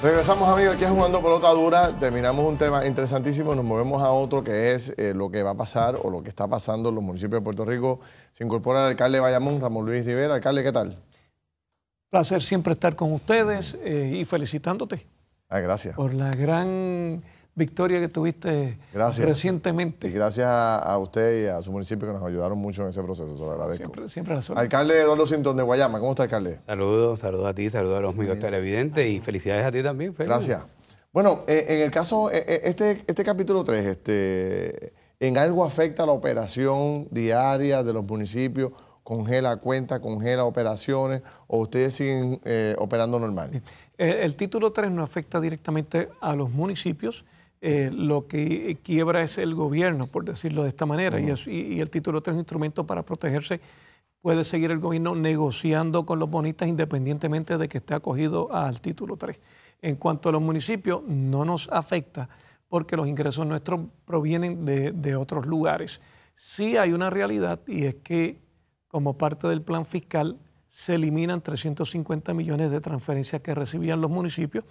Regresamos, amigos, aquí a Jugando Pelota Dura. Terminamos un tema interesantísimo. Nos movemos a otro que es eh, lo que va a pasar o lo que está pasando en los municipios de Puerto Rico. Se incorpora el alcalde de Bayamón, Ramón Luis Rivera. Alcalde, ¿qué tal? Placer siempre estar con ustedes eh, y felicitándote. Ah, gracias. Por la gran victoria que tuviste recientemente. gracias a usted y a su municipio que nos ayudaron mucho en ese proceso, se lo agradezco. Siempre, siempre razón. Alcalde Eduardo Sinton de Guayama, ¿cómo está, alcalde? Saludos, saludos a ti, saludos a los amigos televidentes y felicidades a ti también. Gracias. Bueno, eh, en el caso, eh, eh, este, este capítulo 3, este, ¿en algo afecta la operación diaria de los municipios? ¿Congela cuentas, congela operaciones o ustedes siguen operando normal? El, el título 3 no afecta directamente a los municipios, eh, lo que quiebra es el gobierno, por decirlo de esta manera, y, el título 3 es un instrumento para protegerse. Puede seguir el gobierno negociando con los bonistas independientemente de que esté acogido al título 3. En cuanto a los municipios, no nos afecta porque los ingresos nuestros provienen de, de otros lugares. Sí hay una realidad y es que como parte del plan fiscal se eliminan 350 millones de transferencias que recibían los municipios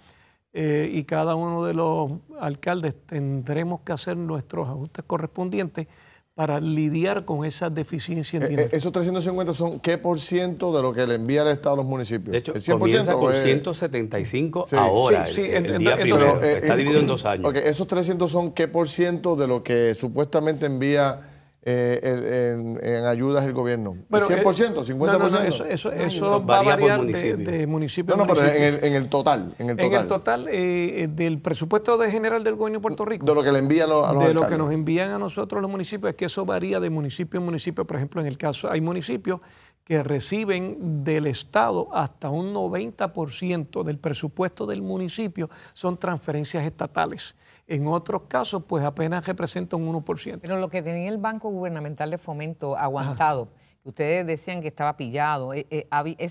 eh, y cada uno de los alcaldes tendremos que hacer nuestros ajustes correspondientes para lidiar con esa deficiencia en eh, eh, dinero. esos 350 son qué por ciento de lo que le envía el Estado a los municipios. De hecho, ¿El 100 con 175 ahora. Sí, sí, el, está dividido en dos años. Okay, esos 300 son qué por ciento de lo que supuestamente envía eh, en, en, ayudas del gobierno? ¿100%? ¿50%? Eh, eso, eso, va a variar municipio. De, municipio No, no, pero en el, total. En el total, eh, del presupuesto de general del gobierno de Puerto Rico. De lo que le envían a los De lo que nos envían a nosotros los municipios, es que eso varía de municipio en municipio. Por ejemplo, en el caso, hay municipios que reciben del Estado hasta un 90% del presupuesto del municipio son transferencias estatales. En otros casos, pues apenas representa un 1%. Pero lo que tenía el Banco Gubernamental de Fomento aguantado, que ustedes decían que estaba pillado, eh, eh,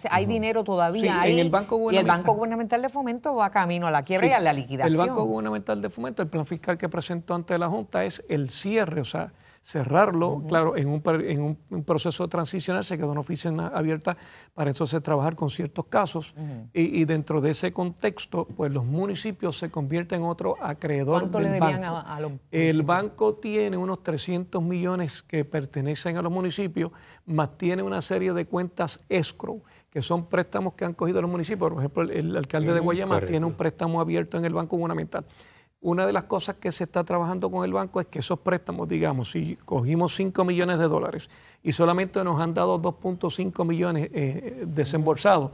hay dinero todavía ahí, el Banco Gubernamental, y el Banco Gubernamental de Fomento va camino a la quiebra y a la liquidación. El Banco Gubernamental de Fomento, el plan fiscal que presentó ante la Junta es el cierre, o sea, cerrarlo, claro, en, un, proceso transicional se quedó una oficina abierta para entonces trabajar con ciertos casos y, dentro de ese contexto, pues los municipios se convierten en otro acreedor del banco. El banco tiene unos 300 millones que pertenecen a los municipios, más tiene una serie de cuentas escrow que son préstamos que han cogido los municipios. Por ejemplo, el, alcalde de Guayama tiene un préstamo abierto en el Banco Gubernamental una de las cosas que se está trabajando con el banco es que esos préstamos, digamos, si cogimos 5 millones de dólares y solamente nos han dado 2.5 millones eh, desembolsados,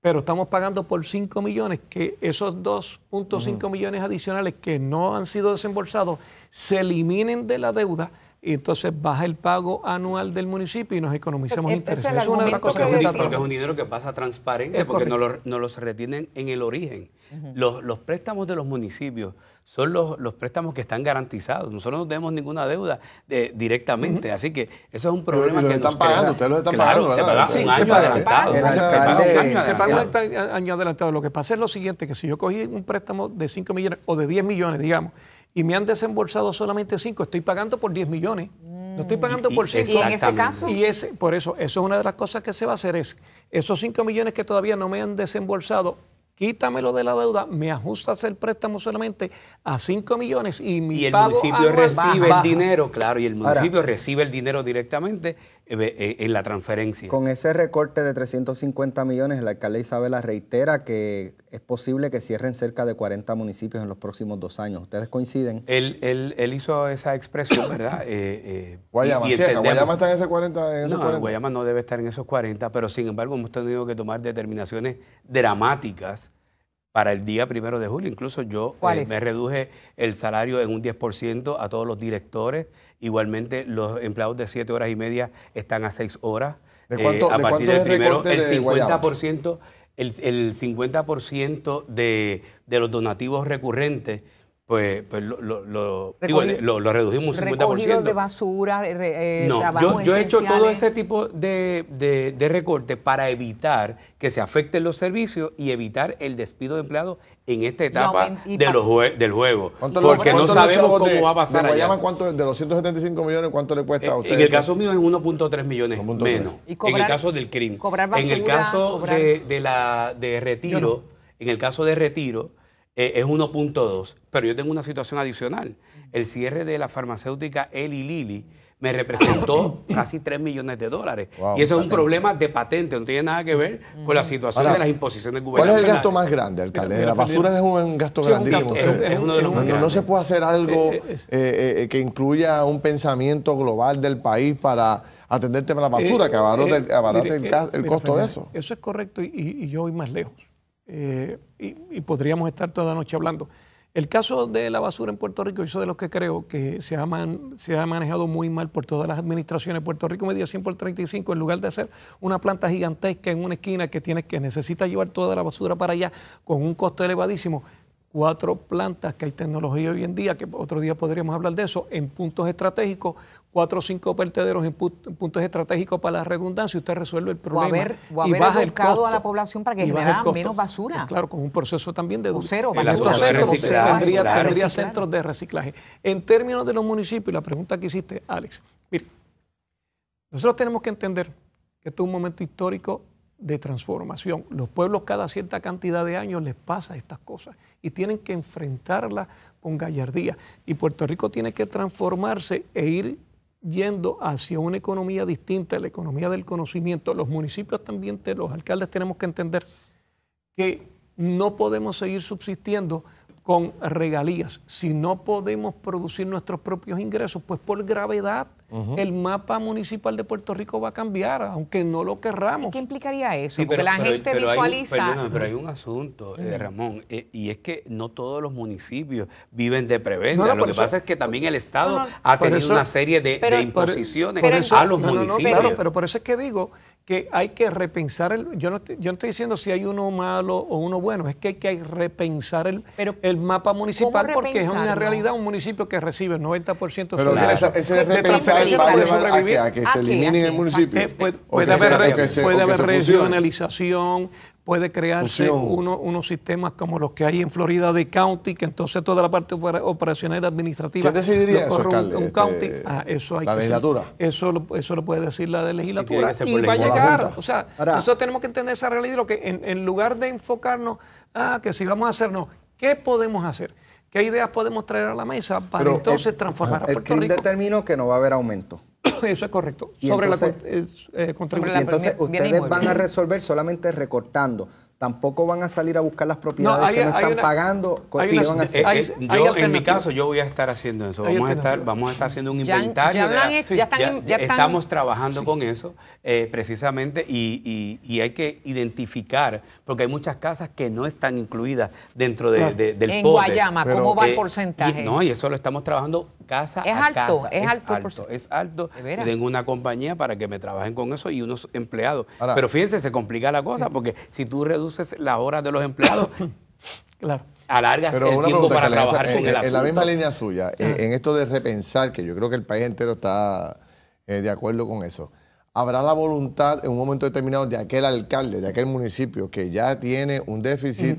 pero estamos pagando por 5 millones, que esos 2.5 millones adicionales que no han sido desembolsados se eliminen de la deuda y entonces baja el pago anual del municipio y nos economizamos intereses. Es, una de las cosas Porque es un dinero que pasa transparente porque no, lo, los retienen en el origen. los, préstamos de los municipios son los, los, préstamos que están garantizados. Nosotros no tenemos ninguna deuda eh, directamente, así que eso es un problema están pagando, ustedes lo están pagando, Se paga un año adelantado. Se paga un año adelantado. Lo que pasa es lo siguiente, que si yo cogí un préstamo de 5 millones o de 10 millones, digamos, y me han desembolsado solamente 5, estoy pagando por 10 millones. No estoy mm. pagando por 5. Y en ese caso. Y ese, por eso, eso es una de las cosas que se va a hacer, es esos 5 millones que todavía no me han desembolsado, quítamelo de la deuda, me ajustas el préstamo solamente a 5 millones y mi Y el municipio recibe el dinero, claro, y el municipio recibe el dinero directamente eh, eh, en la transferencia. Con ese recorte de 350 millones, el alcalde Isabela reitera que es posible que cierren cerca de 40 municipios en los próximos dos años. ¿Ustedes coinciden? Él, él, él hizo esa expresión, ¿verdad? Eh, Guayama, Guayama está en, 40, no, Guayama no debe estar en esos 40, pero sin embargo hemos tenido que tomar determinaciones dramáticas para el día primero de julio. Incluso yo eh, me reduje el salario en un 10% a todos los directores. Igualmente, los empleados de 7 horas y media están a 6 horas. ¿De cuánto, eh, a partir del primero, el 50%, de el, el 50 de, de los donativos recurrentes pues, pues lo, lo, lo, lo, lo redujimos un 50%. de basura, eh, re, eh, no, yo, he hecho todo ese tipo de, de, de recortes para evitar que se afecten los servicios y evitar el despido de empleados en esta etapa de los del juego. Porque no sabemos cómo va a pasar. De, Guayama, allá. ¿cuánto, de los 175 millones, ¿cuánto le cuesta a usted? En el caso mío es 1.3 millones menos. ¿Y en el caso del crimen. en el caso de, la, de retiro, en el caso de retiro eh, es 1.2. Pero yo tengo una situación adicional. El cierre de la farmacéutica Eli Lilly me representó casi 3 millones de dólares. y eso es un problema de patente, no tiene nada que ver con la situación de las imposiciones gubernamentales. ¿Cuál es el gasto más grande, alcalde? la basura es un gasto grandísimo. no, se puede hacer algo eh, eh, que incluya un pensamiento global del país para atenderte a la basura, que abarate, el, costo de eso. Eso es correcto y yo voy más lejos. Eh, y, podríamos estar toda la noche hablando. El caso de la basura en Puerto Rico, eso de los que creo que se ha, se ha manejado muy mal por todas las administraciones. Puerto Rico medía 100 por 35, en lugar de hacer una planta gigantesca en una esquina que, tiene, que necesita llevar toda la basura para allá con un costo elevadísimo, cuatro plantas que hay tecnología hoy en día, que otro día podríamos hablar de eso, en puntos estratégicos, cuatro o cinco vertederos en, puntos estratégicos para la redundancia, usted resuelve el problema. O haber, y educado a la población para que generara menos basura. Eh, claro, con un proceso también de... cero basura. tendría, tendría centros de reciclaje. En términos de los municipios, la pregunta que hiciste, Alex, mire, nosotros tenemos que entender que este es un momento histórico de transformación. Los pueblos cada cierta cantidad de años les pasa estas cosas y tienen que enfrentarlas con gallardía. Y Puerto Rico tiene que transformarse e ir yendo hacia una economía distinta, la economía del conocimiento. Los municipios también, los alcaldes tenemos que entender que no podemos seguir subsistiendo con regalías. Si no podemos producir nuestros propios ingresos, pues por gravedad el mapa municipal de Puerto Rico va a cambiar, aunque no lo querramos. ¿Qué implicaría eso? Porque la gente visualiza... pero hay un asunto, eh, Ramón, eh, y es que no todos los municipios viven de prevención. lo que pasa es que también el Estado ha tenido una serie de, de imposiciones a los municipios. Claro, pero por eso es que digo que hay que repensar el. Yo no, estoy, yo no estoy diciendo si hay uno malo o uno bueno, es que hay que repensar el, el mapa municipal porque es una realidad un municipio que recibe el 90% Pero claro. ese repensar va a llevar a que, se eliminen el municipio. Eh, haber, puede haber regionalización, puede crearse uno, unos sistemas como los que hay en Florida de county, que entonces toda la parte operacional y administrativa. ¿Qué decidiría eso, un county. Este, ah, eso hay que eso, lo, eso lo puede decir la legislatura y, va a llegar. O sea, nosotros tenemos que entender esa realidad, lo que en, lugar de enfocarnos, ah, que si vamos a hacer, no, ¿qué podemos hacer? ¿Qué ideas podemos traer a la mesa para entonces transformar a Puerto el Rico? determino que no va a haber aumento. Eso es correcto. sobre la, entonces eh, ustedes van a resolver solamente recortando. Tampoco van a salir a buscar las propiedades que no están pagando. Eh, en mi caso, yo voy a estar haciendo eso. Vamos a estar, haciendo un inventario. Ya, estamos trabajando con eso, eh, precisamente, y, hay que identificar, porque hay muchas casas que no están incluidas dentro de, del ¿cómo va el porcentaje? no, y eso lo estamos trabajando casa es a alto, casa. Es, alto, es alto. Tengo una compañía para que me trabajen con eso y unos empleados. Pero fíjense, se complica la cosa porque si tú reduces la horas de los empleados, claro alargas el tiempo para trabajar eh, con en, eh, En la misma línea suya, eh, en esto de repensar, que yo creo que el país entero está de acuerdo con eso, ¿habrá la voluntad en un momento determinado de aquel alcalde, de aquel municipio que ya tiene un déficit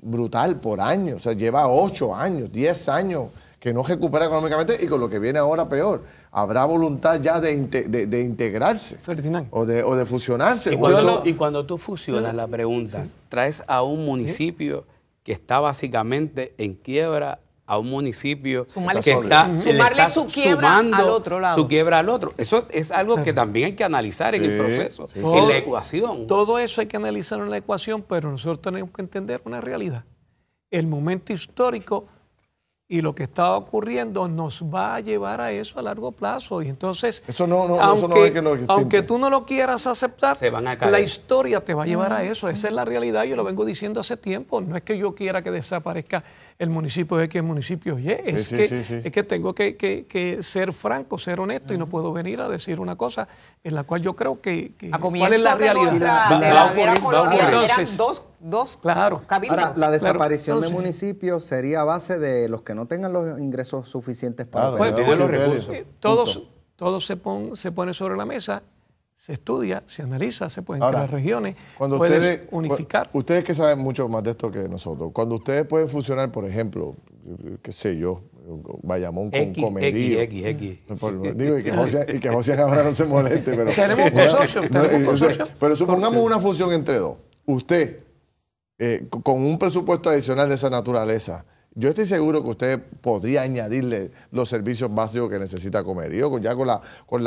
brutal por años? O sea, lleva ocho años, diez años que no recupera económicamente y con lo que viene ahora peor. Habrá voluntad ya de, integrarse. O de, fusionarse. Y cuando, tú fusionas la pregunta, traes a un municipio que está básicamente en quiebra a un municipio que está, Sumarle su quiebra al otro lado. su quiebra al otro. Eso es algo que también hay que analizar en el proceso, en la ecuación. Todo eso hay que analizar en la ecuación, pero nosotros tenemos que entender una realidad. El momento histórico y lo que está ocurriendo nos va a llevar a eso a largo plazo. Y entonces, eso no, aunque, no aunque tú no lo quieras aceptar, la historia te va a llevar a eso. Esa es la realidad, yo lo vengo diciendo hace tiempo. No es que yo quiera que desaparezca el municipio X, el municipio Y. Es, que, es que tengo que, que, ser franco, ser honesto y no puedo venir a decir una cosa en la cual yo creo que... ¿Cuál es la realidad? dos claro. la desaparición de municipios sería a base de los que no tengan los ingresos suficientes para recursos. Eh, todos, se, se pone sobre la mesa, se estudia, se analiza, se pueden en las regiones, cuando ustedes, unificar. Ustedes que saben mucho más de esto que nosotros, cuando ustedes pueden funcionar, por ejemplo, qué sé yo, Bayamón con X, X, X, y que José, no se moleste, pero... Pero supongamos una fusión entre dos. Usted eh, con un presupuesto adicional de esa naturaleza, yo estoy seguro que usted podría añadirle los servicios básicos que necesita comer, ya con,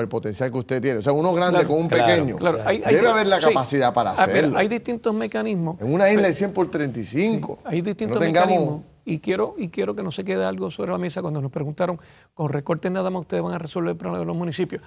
el potencial que usted tiene. O sea, uno grande con un pequeño. Debe haber la capacidad para ah, hacerlo. hay distintos mecanismos. En una isla de 100 por 35. hay distintos mecanismos. Y quiero, y quiero que no se quede algo sobre la mesa cuando nos preguntaron, con recortes nada más ustedes van a resolver el problema de los municipios.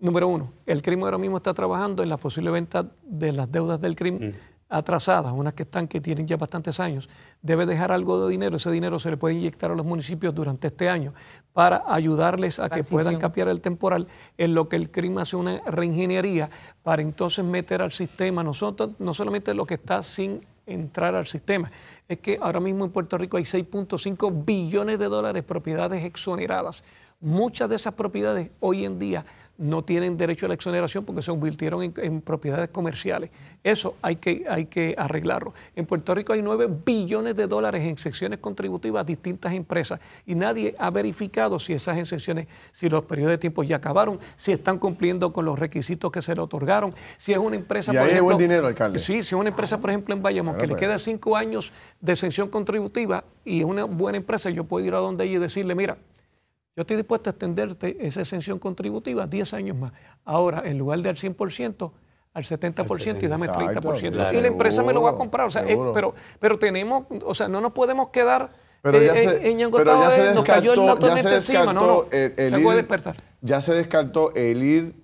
Número uno, el crimen ahora mismo está trabajando en la posible venta de las deudas del crimen. Mm atrasadas, unas que están que tienen ya bastantes años, debe dejar algo de dinero. Ese dinero se le puede inyectar a los municipios durante este año para ayudarles a que puedan cambiar el temporal en lo que el crimen hace una reingeniería para entonces meter al sistema, nosotros, no solamente lo que está sin entrar al sistema. Es que ahora mismo en Puerto Rico hay 6.5 billones de dólares propiedades exoneradas Muchas de esas propiedades hoy en día no tienen derecho a la exoneración porque se convirtieron en, propiedades comerciales. Eso hay que, hay que arreglarlo. En Puerto Rico hay 9 billones de dólares en exenciones contributivas a distintas empresas y nadie ha verificado si esas exenciones, si los periodos de tiempo ya acabaron, si están cumpliendo con los requisitos que se le otorgaron, si es una empresa... por ejemplo, buen dinero, Sí, si es una empresa, por ejemplo, en Bayamón, que le pues. queda cinco años de exención contributiva y es una buena empresa, yo puedo ir a donde ella y decirle, mira, yo estoy dispuesto a extenderte esa exención contributiva 10 años más. Ahora, en lugar de al 100%, al 70% y dame 30%. Si la empresa me lo va a comprar, o sea, eh, pero, pero tenemos, o sea, no nos podemos quedar pero eh, eh, se, en, Ñangotá. pero ya se descartó, nos cayó el dato encima, no, Ya se descartó el ir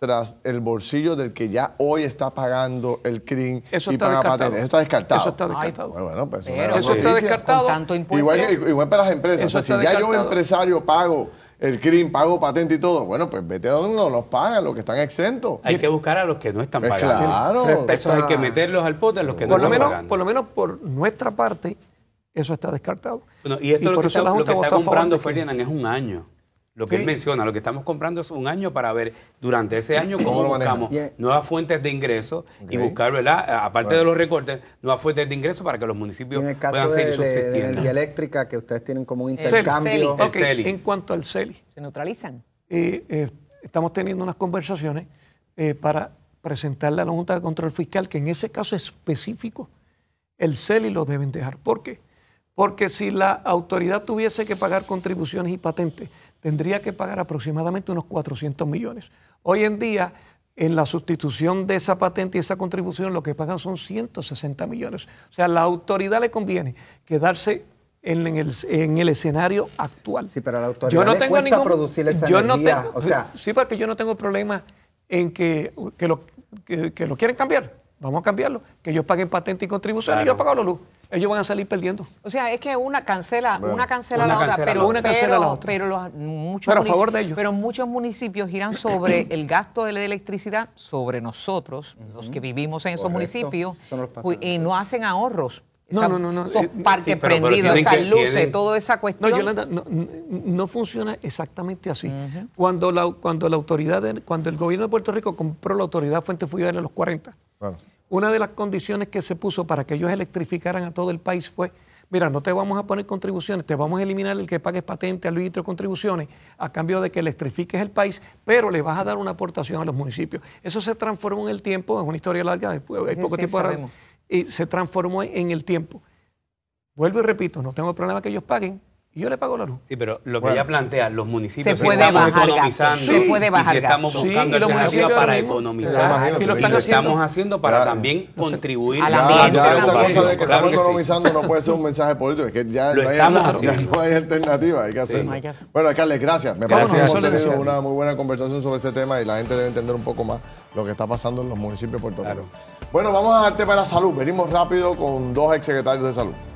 tras el bolsillo del que ya hoy está pagando el CRIM y paga patentes. Eso está descartado. Eso está descartado. bueno, pues, eso está descartado. igual, para las empresas. o sea, si ya yo empresario pago el CRIM, pago patente y todo, bueno, pues vete a donde los pagan, los que están exentos. Hay que buscar a los que no están pues pagando. Claro. Eso hay que meterlos al pote a los que no están pagando. Por lo menos por nuestra parte, eso está descartado. Bueno, y esto lo, que lo que está, comprando Ferdinand es un año. Lo que él menciona, lo que estamos comprando es un año para ver durante ese año cómo, lo buscamos nuevas fuentes de ingresos y buscar, ¿verdad? Aparte de los recortes, nuevas fuentes de ingresos para que los municipios puedan seguir subsistiendo. En el caso de, energía eléctrica, que ustedes tienen como un intercambio. en cuanto al CELI. Se neutralizan. Eh, eh, estamos teniendo unas conversaciones eh, para presentarle a la Junta de Control Fiscal que en ese caso específico el CELI lo deben dejar. ¿Por qué? Porque si la autoridad tuviese que pagar contribuciones y patentes, tendría que pagar aproximadamente unos 400 millones. Hoy en día, en la sustitución de esa patente y esa contribución, lo que pagan son 160 millones. O sea, a la autoridad le conviene quedarse en, el, escenario actual. Sí, pero a la autoridad no le tengo producir yo No o sea, sí, porque yo no tengo problema en que, lo, que lo quieren cambiar. Vamos a cambiarlo. Que ellos paguen patente y contribución y yo pago la luz. Ellos van a salir perdiendo. O sea, es que una cancela, una cancela la otra, pero, una cancela muchos muchos municipios giran sobre el gasto de la electricidad, sobre nosotros, los que vivimos en esos municipios, y no hacen ahorros. No, no, no, no, parques esas luces, toda esa cuestión. No, Yolanda, no, funciona exactamente así. cuando, la, cuando la autoridad, cuando el gobierno de Puerto Rico compró la autoridad Fuente Fugida en los 40, una de las condiciones que se puso para que ellos electrificaran a todo el país fue, mira, no te vamos a poner contribuciones, te vamos a eliminar el que pagues patente, litro contribuciones, a cambio de que electrifiques el país, pero le vas a dar una aportación a los municipios. Eso se transformó en el tiempo, es una historia larga, hay poco tiempo Y se transformó en el tiempo. Vuelvo y repito, no tengo problema que ellos paguen, yo le pago la luz. Sí, pero lo que ya ella plantea, los municipios se que estamos economizando se puede bajar y si estamos buscando sí, alternativas para economizar y lo, están estamos haciendo para también contribuir a la ya, ya esta cosa de que estamos economizando no puede ser un mensaje político, es que ya, no, hay, alternativa, hay que hacerlo. Bueno, alcalde, gracias. Me parece que hemos tenido una muy buena conversación sobre este tema y la gente debe entender un poco más lo que está pasando en los municipios Puerto Rico. Bueno, vamos a darte para la salud. Venimos rápido con dos exsecretarios de salud.